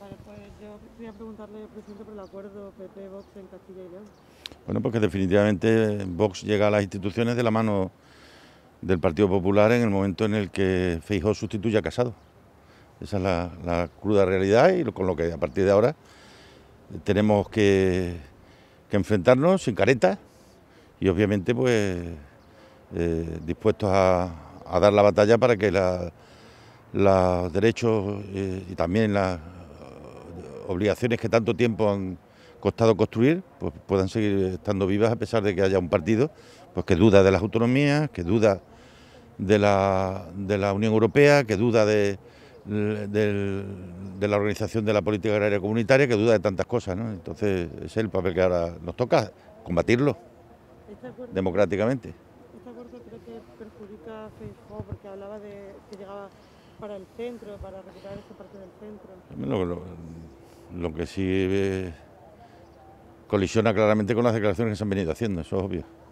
Vale, pues yo quería preguntarle, presidente, por el acuerdo PP-Vox en Castilla y León. Bueno, porque definitivamente Vox llega a las instituciones de la mano del Partido Popular en el momento en el que Feijóo sustituye a Casado. Esa es la, cruda realidad y con lo que a partir de ahora tenemos que, enfrentarnos sin careta y obviamente pues eh, dispuestos a, dar la batalla para que los derechos eh, y también las obligaciones que tanto tiempo han costado construir, pues puedan seguir estando vivas a pesar de que haya un partido pues que duda de las autonomías, que duda de la, de la Unión Europea, que duda de, la organización de la política agraria comunitaria, que duda de tantas cosas. ¿no? Entonces, es el papel que ahora nos toca, combatirlo democráticamente. creo que perjudica a porque hablaba de que llegaba para el centro, para recuperar parte del centro. Lo que sí eh, colisiona claramente con las declaraciones que se han venido haciendo, eso es obvio.